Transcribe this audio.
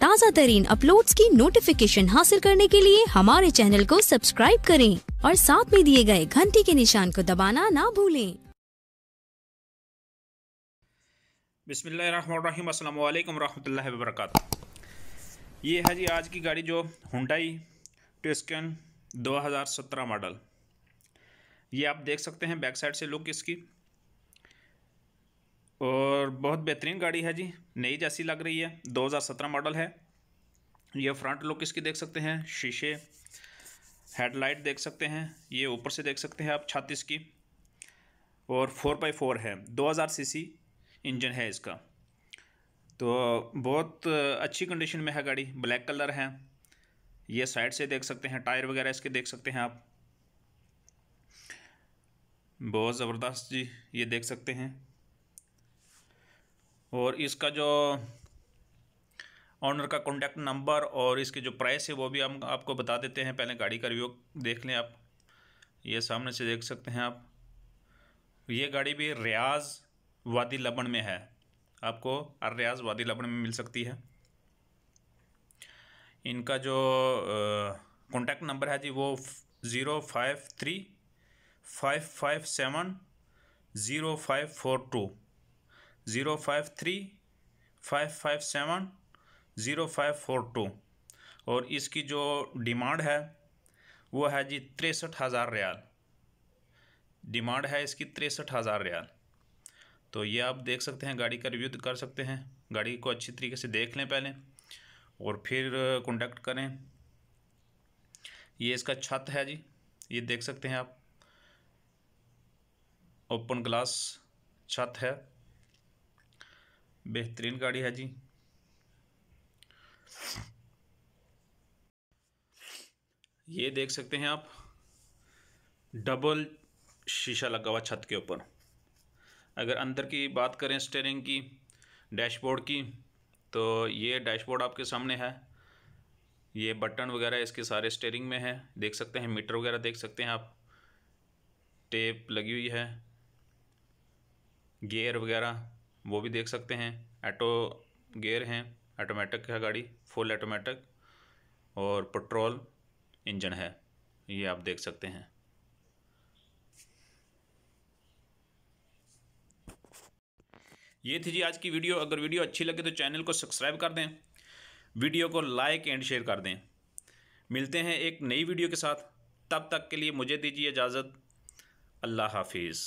ताज़ा तरीन अपलोड की नोटिफिकेशन हासिल करने के लिए हमारे चैनल को सब्सक्राइब करें और साथ में दिए गए घंटी के निशान को दबाना ना भूलें बिस्मिल्लाम अस्सलाम वालेकुम ये है जी आज की गाड़ी जो हुडाई ट्विस्कन 2017 मॉडल ये आप देख सकते हैं बैक साइड से लुक इसकी और बहुत बेहतरीन गाड़ी है जी नई जैसी लग रही है 2017 मॉडल है ये फ्रंट लुक इसकी देख सकते हैं शीशे हेडलाइट देख सकते हैं ये ऊपर से देख सकते हैं आप छत्तीस की और फोर बाई फोर है 2000 सीसी इंजन है इसका तो बहुत अच्छी कंडीशन में है गाड़ी ब्लैक कलर है ये साइड से देख सकते हैं टायर वगैरह इसके देख सकते हैं आप बहुत ज़बरदस्त जी ये देख सकते हैं और इसका जो ऑनर का कॉन्टैक्ट नंबर और इसके जो प्राइस है वो भी हम आपको बता देते हैं पहले गाड़ी का रिव्यू देख लें आप ये सामने से देख सकते हैं आप ये गाड़ी भी रियाज वादी लबन में है आपको रियाज़ वादी लबन में मिल सकती है इनका जो कॉन्टैक्ट नंबर है जी वो zero five three five five seven zero five four two zero five three five five seven zero five four two और इसकी जो डिमांड है वो है जी तिरसठ हज़ार रियाल डिमांड है इसकी तिरसठ हज़ार रियाल तो ये आप देख सकते हैं गाड़ी का रिव्यू तो कर सकते हैं गाड़ी को अच्छी तरीके से देख लें पहले और फिर कॉन्टेक्ट करें ये इसका छत है जी ये देख सकते हैं आप ओपन ग्लास छत है बेहतरीन गाड़ी है जी ये देख सकते हैं आप डबल शीशा लगा हुआ छत के ऊपर अगर अंदर की बात करें स्टेयरिंग की डैशबोर्ड की तो ये डैशबोर्ड आपके सामने है ये बटन वगैरह इसके सारे स्टेयरिंग में है देख सकते हैं मीटर वगैरह देख सकते हैं आप टेप लगी हुई है गियर वगैरह वो भी देख सकते हैं ऐटो गेयर हैं ऑटोमेटिक है गाड़ी फुल ऑटोमेटिक और पेट्रोल इंजन है ये आप देख सकते हैं ये थी जी आज की वीडियो अगर वीडियो अच्छी लगे तो चैनल को सब्सक्राइब कर दें वीडियो को लाइक एंड शेयर कर दें मिलते हैं एक नई वीडियो के साथ तब तक के लिए मुझे दीजिए इजाज़त अल्लाह हाफिज़